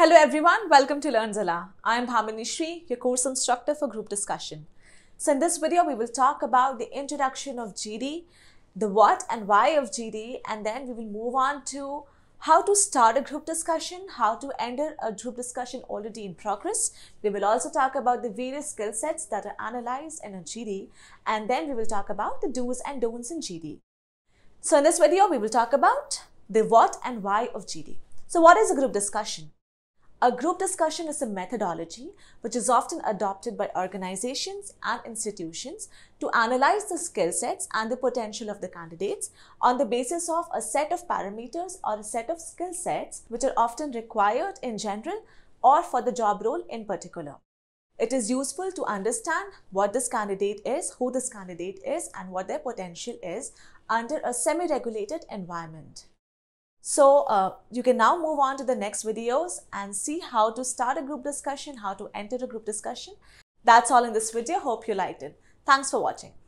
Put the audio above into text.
Hello everyone, welcome to Learnzilla. I'm Bhamini Shri, your course instructor for group discussion. So in this video, we will talk about the introduction of GD, the what and why of GD, and then we will move on to how to start a group discussion, how to enter a group discussion already in progress. We will also talk about the various skill sets that are analyzed in a GD, and then we will talk about the do's and don'ts in GD. So in this video, we will talk about the what and why of GD. So what is a group discussion? A group discussion is a methodology which is often adopted by organizations and institutions to analyze the skill sets and the potential of the candidates on the basis of a set of parameters or a set of skill sets which are often required in general or for the job role in particular. It is useful to understand what this candidate is, who this candidate is and what their potential is under a semi-regulated environment. So uh, you can now move on to the next videos and see how to start a group discussion, how to enter a group discussion. That's all in this video. Hope you liked it. Thanks for watching.